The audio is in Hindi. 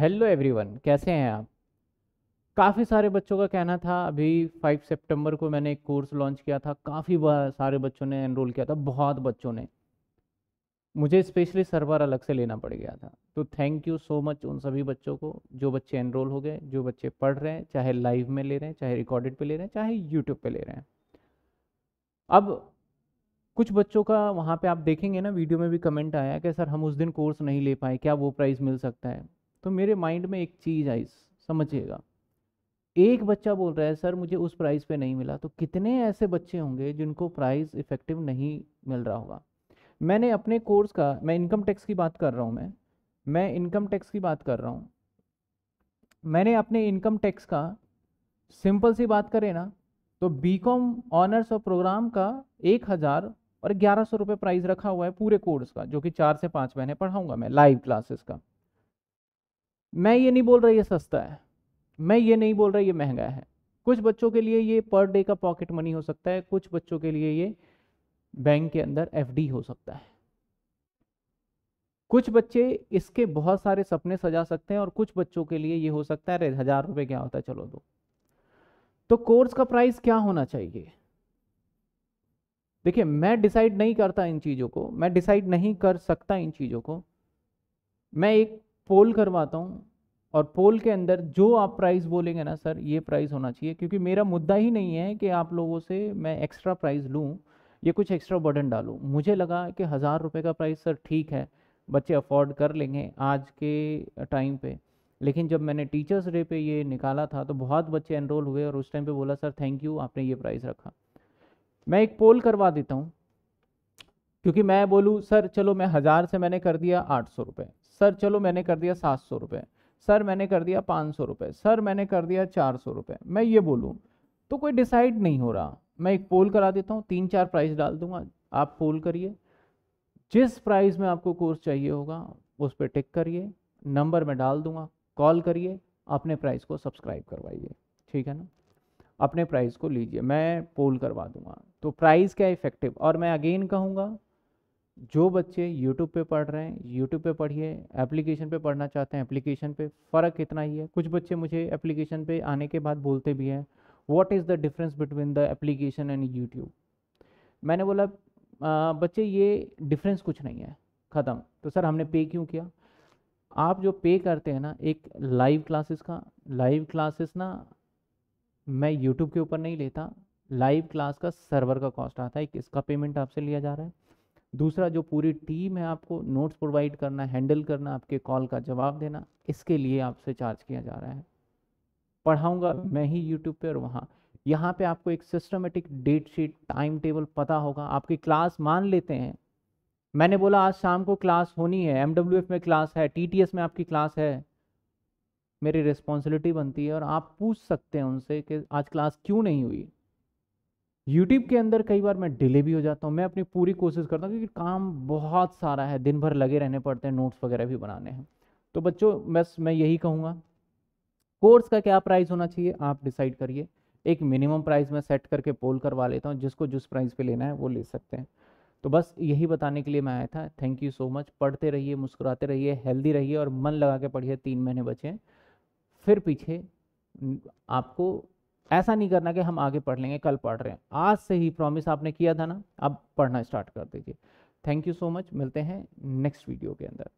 हेलो एवरीवन कैसे हैं आप काफ़ी सारे बच्चों का कहना था अभी 5 सितंबर को मैंने एक कोर्स लॉन्च किया था काफ़ी सारे बच्चों ने एनरोल किया था बहुत बच्चों ने मुझे स्पेशली सर्वर अलग से लेना पड़ गया था तो थैंक यू सो मच उन सभी बच्चों को जो बच्चे एनरोल हो गए जो बच्चे पढ़ रहे हैं चाहे लाइव में ले रहे हैं चाहे रिकॉर्डेड पर ले रहे हैं चाहे यूट्यूब पर ले रहे हैं अब कुछ बच्चों का वहाँ पे आप देखेंगे ना वीडियो में भी कमेंट आया कि सर हम उस दिन कोर्स नहीं ले पाए क्या वो प्राइज़ मिल सकता है तो मेरे माइंड में एक चीज़ आई समझिएगा एक बच्चा बोल रहा है सर मुझे उस प्राइस पे नहीं मिला तो कितने ऐसे बच्चे होंगे जिनको प्राइस इफेक्टिव नहीं मिल रहा होगा मैंने अपने कोर्स का मैं इनकम टैक्स की बात कर रहा हूँ मैं मैं इनकम टैक्स की बात कर रहा हूँ मैंने अपने इनकम टैक्स का सिंपल सी बात करें ना तो बी कॉम ऑनर्स और प्रोग्राम का एक हज़ार और ग्यारह सौ रुपये प्राइस रखा हुआ है पूरे कोर्स का जो कि चार से पाँच महीने पढ़ाऊँगा मैं लाइव क्लासेस का मैं ये नहीं बोल रहा ये सस्ता है मैं ये नहीं बोल रहा ये महंगा है कुछ बच्चों के लिए ये पर डे का पॉकेट मनी हो सकता है कुछ बच्चों के लिए ये बैंक के अंदर एफडी हो सकता है कुछ बच्चे इसके बहुत सारे सपने सजा सकते हैं और कुछ बच्चों के लिए ये हो सकता है अरे हजार रुपये क्या होता है चलो दो तो कोर्स का प्राइस क्या होना चाहिए देखिए मैं डिसाइड नहीं करता इन चीज़ों को मैं डिसाइड नहीं कर सकता इन चीज़ों को मैं एक पोल करवाता हूँ और पोल के अंदर जो आप प्राइस बोलेंगे ना सर ये प्राइस होना चाहिए क्योंकि मेरा मुद्दा ही नहीं है कि आप लोगों से मैं एक्स्ट्रा प्राइस लूँ ये कुछ एक्स्ट्रा बर्डन डालूँ मुझे लगा कि हज़ार रुपये का प्राइस सर ठीक है बच्चे अफोर्ड कर लेंगे आज के टाइम पे लेकिन जब मैंने टीचर्स डे पे ये निकाला था तो बहुत बच्चे एनरोल हुए और उस टाइम पे बोला सर थैंक यू आपने ये प्राइस रखा मैं एक पोल करवा देता हूँ क्योंकि मैं बोलूँ सर चलो मैं हज़ार से मैंने कर दिया आठ सौ रुपये सर चलो मैंने कर दिया सात सौ रुपये सर मैंने कर दिया पाँच सौ रुपये सर मैंने कर दिया चार सौ रुपये मैं ये बोलूँ तो कोई डिसाइड नहीं हो रहा मैं एक पोल करा देता हूँ तीन चार प्राइस डाल दूंगा आप पोल करिए जिस प्राइस में आपको कोर्स चाहिए होगा उस पर टिक करिए नंबर में डाल दूंगा कॉल करिए अपने प्राइस को सब्सक्राइब करवाइए ठीक है ना अपने प्राइस को लीजिए मैं पोल करवा दूंगा तो प्राइस क्या इफेक्टिव और मैं अगेन कहूँगा जो बच्चे यूट्यूब पे पढ़ रहे हैं यूट्यूब पे पढ़िए एप्लीकेशन पे पढ़ना चाहते हैं एप्लीकेशन पे फ़र्क इतना ही है कुछ बच्चे मुझे एप्लीकेशन पे आने के बाद बोलते भी हैं what is the difference between the application and YouTube मैंने बोला आ, बच्चे ये डिफरेंस कुछ नहीं है ख़त्म तो सर हमने पे क्यों किया आप जो पे करते हैं ना एक लाइव क्लासेस का लाइव क्लासेस ना मैं यूट्यूब के ऊपर नहीं लेता लाइव क्लास का सर्वर का कॉस्ट आता है इसका पेमेंट आपसे लिया जा रहा है दूसरा जो पूरी टीम है आपको नोट्स प्रोवाइड करना हैंडल करना आपके कॉल का जवाब देना इसके लिए आपसे चार्ज किया जा रहा है पढ़ाऊँगा मैं ही यूट्यूब पर और वहाँ यहाँ पे आपको एक systematic date sheet time table पता होगा आपकी क्लास मान लेते हैं मैंने बोला आज शाम को क्लास होनी है एम में क्लास है टी में आपकी क्लास है मेरी रिस्पॉन्सिबिलिटी बनती है और आप पूछ सकते हैं उनसे कि आज क्लास क्यों नहीं हुई यूट्यूब के अंदर कई बार मैं डिले भी हो जाता हूँ मैं अपनी पूरी कोशिश करता हूँ क्योंकि काम बहुत सारा है दिन भर लगे रहने पड़ते हैं नोट्स वगैरह भी बनाने हैं तो बच्चों बस मैं यही कहूँगा कोर्स का क्या प्राइस होना चाहिए आप डिसाइड करिए एक मिनिमम प्राइस मैं सेट करके पोल करवा लेता हूँ जिसको जिस प्राइस पे लेना है वो ले सकते हैं तो बस यही बताने के लिए मैं आया था थैंक यू सो मच पढ़ते रहिए मुस्कुराते रहिए हेल्दी रहिए और मन लगा के पढ़िए तीन महीने बचे फिर पीछे आपको ऐसा नहीं करना कि हम आगे पढ़ लेंगे कल पढ़ रहे हैं आज से ही प्रॉमिस आपने किया था ना अब पढ़ना स्टार्ट कर दीजिए थैंक यू सो मच मिलते हैं नेक्स्ट वीडियो के अंदर